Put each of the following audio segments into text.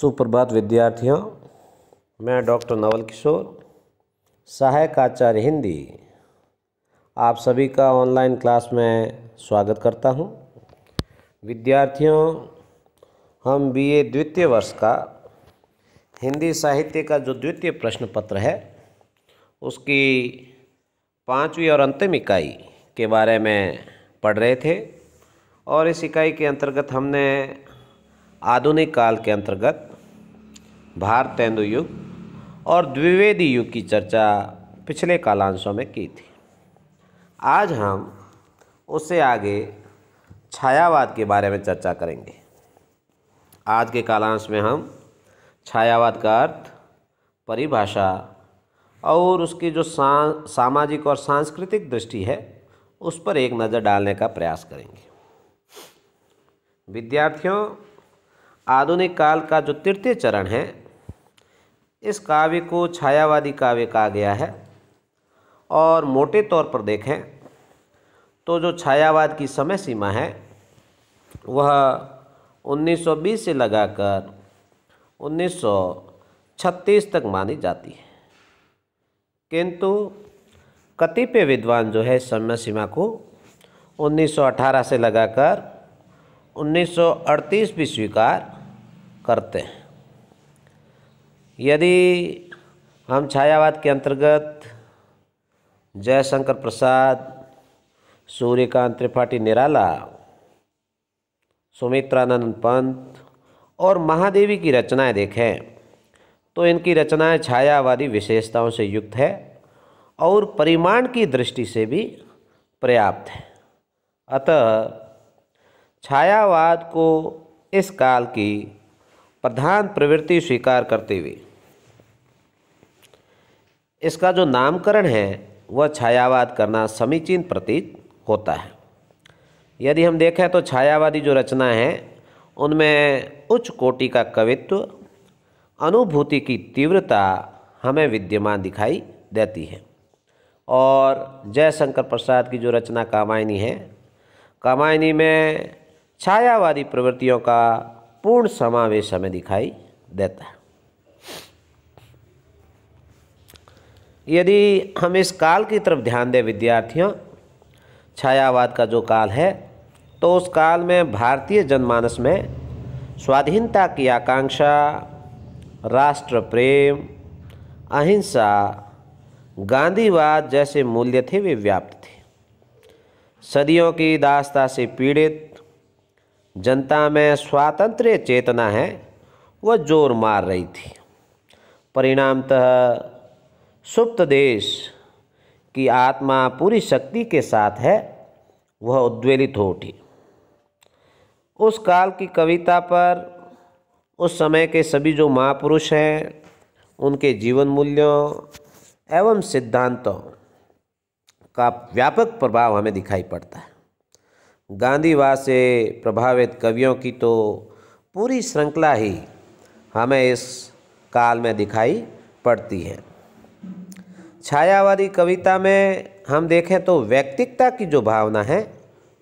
सुप्रभात विद्यार्थियों मैं डॉक्टर नवल किशोर सहायक आचार्य हिंदी आप सभी का ऑनलाइन क्लास में स्वागत करता हूं विद्यार्थियों हम बीए द्वितीय वर्ष का हिंदी साहित्य का जो द्वितीय प्रश्न पत्र है उसकी पाँचवीं और अंतिम इकाई के बारे में पढ़ रहे थे और इस इकाई के अंतर्गत हमने आधुनिक काल के अंतर्गत तेंदु युग और द्विवेदी युग की चर्चा पिछले कालांशों में की थी आज हम उससे आगे छायावाद के बारे में चर्चा करेंगे आज के कालांश में हम छायावाद का अर्थ परिभाषा और उसकी जो सा, सामाजिक और सांस्कृतिक दृष्टि है उस पर एक नज़र डालने का प्रयास करेंगे विद्यार्थियों आधुनिक काल का जो तृतीय चरण है इस काव्य को छायावादी काव्य कहा गया है और मोटे तौर पर देखें तो जो छायावाद की समय सीमा है वह 1920 से लगाकर 1936 तक मानी जाती है किंतु कतिपय विद्वान जो है समय सीमा को 1918 से लगाकर 1938 भी स्वीकार करते हैं यदि हम छायावाद के अंतर्गत जयशंकर प्रसाद सूर्यकांत त्रिपाठी निराला सुमित्रानंद पंत और महादेवी की रचनाएं देखें तो इनकी रचनाएं छायावादी विशेषताओं से युक्त है और परिमाण की दृष्टि से भी पर्याप्त है अतः छायावाद को इस काल की प्रधान प्रवृत्ति स्वीकार करते हुए इसका जो नामकरण है वह छायावाद करना समीचीन प्रतीत होता है यदि हम देखें तो छायावादी जो रचना है उनमें उच्च कोटि का कवित्व अनुभूति की तीव्रता हमें विद्यमान दिखाई देती है और जयशंकर प्रसाद की जो रचना कामायनी है कामायनी में छायावादी प्रवृत्तियों का पूर्ण समावेश हमें दिखाई देता है यदि हम इस काल की तरफ ध्यान दें विद्यार्थियों छायावाद का जो काल है तो उस काल में भारतीय जनमानस में स्वाधीनता की आकांक्षा राष्ट्र प्रेम अहिंसा गांधीवाद जैसे मूल्य थे वे व्याप्त थे सदियों की दास्ता से पीड़ित जनता में स्वातंत्र चेतना है वह जोर मार रही थी परिणामतः सुप्त देश की आत्मा पूरी शक्ति के साथ है वह उद्वेलित हो उठी उस काल की कविता पर उस समय के सभी जो महापुरुष हैं उनके जीवन मूल्यों एवं सिद्धांतों का व्यापक प्रभाव हमें दिखाई पड़ता है गांधीवाद से प्रभावित कवियों की तो पूरी श्रृंखला ही हमें इस काल में दिखाई पड़ती है छायावादी कविता में हम देखें तो व्यक्तिकता की जो भावना है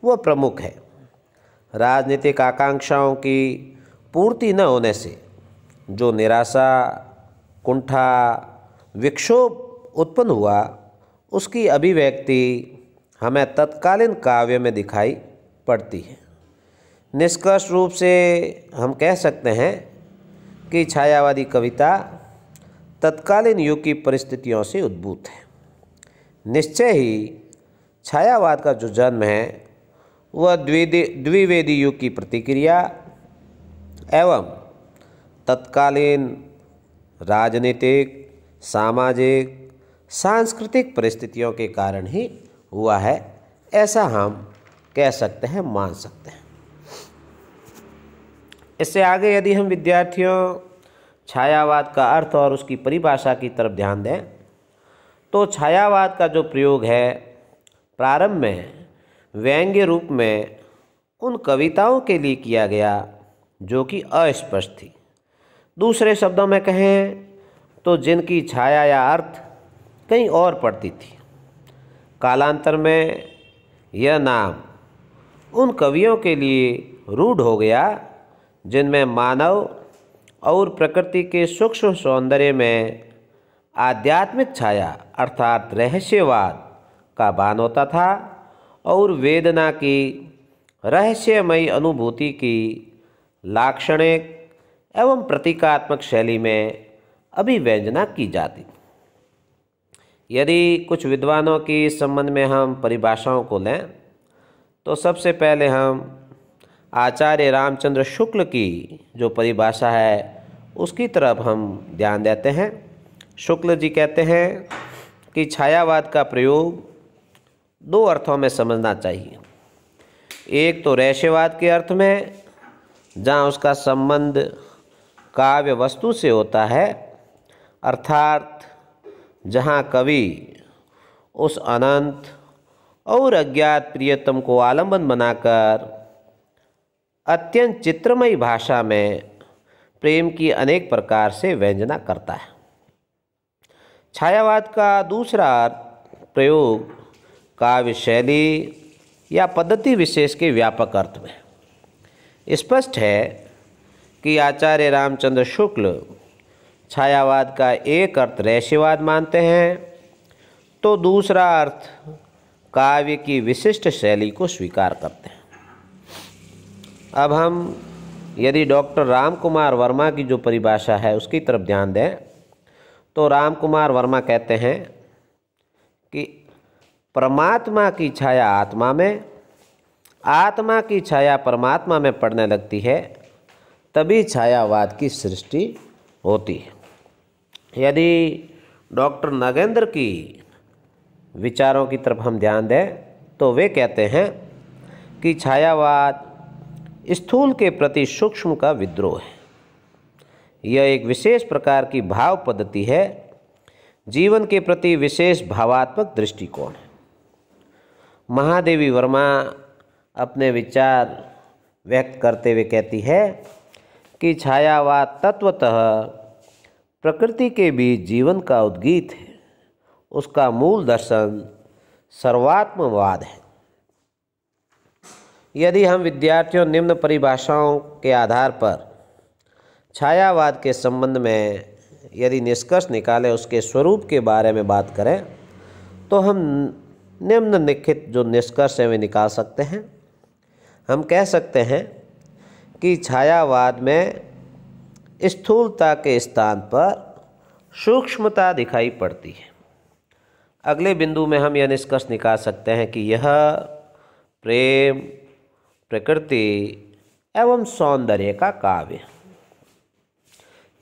वो प्रमुख है राजनीतिक आकांक्षाओं की पूर्ति न होने से जो निराशा कुंठा विक्षोभ उत्पन्न हुआ उसकी अभिव्यक्ति हमें तत्कालीन काव्य में दिखाई पड़ती है निष्कर्ष रूप से हम कह सकते हैं कि छायावादी कविता तत्कालीन युग की परिस्थितियों से उद्भूत है निश्चय ही छायावाद का जो जन्म है वह द्विवेदी युग की प्रतिक्रिया एवं तत्कालीन राजनीतिक सामाजिक सांस्कृतिक परिस्थितियों के कारण ही हुआ है ऐसा हम कह सकते हैं मान सकते हैं इससे आगे यदि हम विद्यार्थियों छायावाद का अर्थ और उसकी परिभाषा की तरफ ध्यान दें तो छायावाद का जो प्रयोग है प्रारंभ में व्यंग्य रूप में उन कविताओं के लिए किया गया जो कि अस्पष्ट थी दूसरे शब्दों में कहें तो जिनकी छाया या अर्थ कहीं और पड़ती थी कालांतर में यह नाम उन कवियों के लिए रूढ़ हो गया जिनमें मानव और प्रकृति के सूक्ष्म सौंदर्य में आध्यात्मिक छाया अर्थात रहस्यवाद का बान होता था और वेदना की रहस्यमयी अनुभूति की लाक्षणिक एवं प्रतीकात्मक शैली में अभिव्यंजना की जाती यदि कुछ विद्वानों के संबंध में हम परिभाषाओं को लें तो सबसे पहले हम आचार्य रामचंद्र शुक्ल की जो परिभाषा है उसकी तरफ हम ध्यान देते हैं शुक्ल जी कहते हैं कि छायावाद का प्रयोग दो अर्थों में समझना चाहिए एक तो रैशेवाद के अर्थ में जहाँ उसका संबंध काव्य वस्तु से होता है अर्थात जहाँ कवि उस अनंत और अज्ञात प्रियतम को आलम्बन बनाकर अत्यंत चित्रमयी भाषा में प्रेम की अनेक प्रकार से व्यंजना करता है छायावाद का दूसरा प्रयोग काव्य शैली या पद्धति विशेष के व्यापक अर्थ में स्पष्ट है कि आचार्य रामचंद्र शुक्ल छायावाद का एक अर्थ रहस्यवाद मानते हैं तो दूसरा अर्थ काव्य की विशिष्ट शैली को स्वीकार करते हैं अब हम यदि डॉक्टर राम कुमार वर्मा की जो परिभाषा है उसकी तरफ ध्यान दें तो राम कुमार वर्मा कहते हैं कि परमात्मा की छाया आत्मा में आत्मा की छाया परमात्मा में पड़ने लगती है तभी छायावाद की सृष्टि होती है यदि डॉक्टर नगेंद्र की विचारों की तरफ हम ध्यान दें तो वे कहते हैं कि छायावाद स्थूल के प्रति सूक्ष्म का विद्रोह है यह एक विशेष प्रकार की भाव पद्धति है जीवन के प्रति विशेष भावात्मक दृष्टिकोण है महादेवी वर्मा अपने विचार व्यक्त करते हुए कहती है कि छायावाद तत्वतः प्रकृति के बीच जीवन का उद्गीत है उसका मूल दर्शन सर्वात्मवाद है यदि हम विद्यार्थियों निम्न परिभाषाओं के आधार पर छायावाद के संबंध में यदि निष्कर्ष निकालें उसके स्वरूप के बारे में बात करें तो हम निम्न निखित जो निष्कर्ष हैं वे निकाल सकते हैं हम कह सकते हैं कि छायावाद में स्थूलता के स्थान पर सूक्ष्मता दिखाई पड़ती है अगले बिंदु में हम यह निष्कर्ष निकाल सकते हैं कि यह प्रेम प्रकृति एवं सौंदर्य का काव्य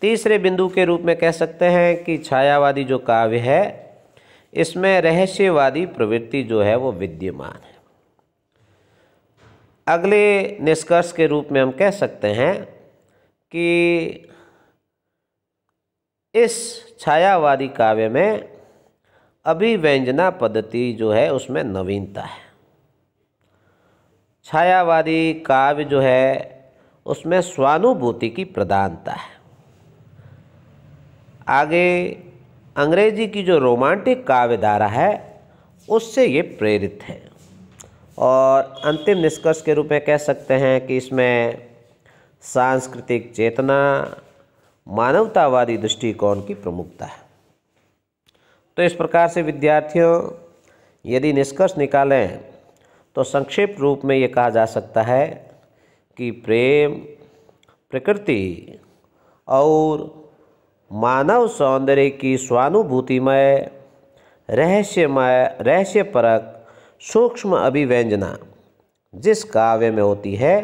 तीसरे बिंदु के रूप में कह सकते हैं कि छायावादी जो काव्य है इसमें रहस्यवादी प्रवृत्ति जो है वो विद्यमान है अगले निष्कर्ष के रूप में हम कह सकते हैं कि इस छायावादी काव्य में अभिव्यंजना पद्धति जो है उसमें नवीनता है छायावादी काव्य जो है उसमें स्वानुभूति की प्रधानता है आगे अंग्रेजी की जो रोमांटिक काव्य धारा है उससे ये प्रेरित है और अंतिम निष्कर्ष के रूप में कह सकते हैं कि इसमें सांस्कृतिक चेतना मानवतावादी दृष्टिकोण की प्रमुखता है तो इस प्रकार से विद्यार्थियों यदि निष्कर्ष निकालें तो संक्षिप्त रूप में ये कहा जा सकता है कि प्रेम प्रकृति और मानव सौंदर्य की स्वानुभूतिमय रहस्यमय रहस्यपरक सूक्ष्म अभिव्यंजना जिस काव्य में होती है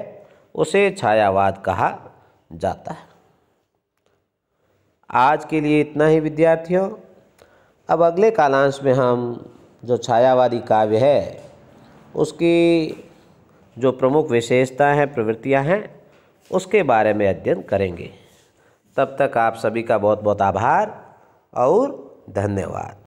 उसे छायावाद कहा जाता है आज के लिए इतना ही विद्यार्थियों अब अगले कालांश में हम जो छायावादी काव्य है उसकी जो प्रमुख विशेषता है प्रवृत्तियां हैं उसके बारे में अध्ययन करेंगे तब तक आप सभी का बहुत बहुत आभार और धन्यवाद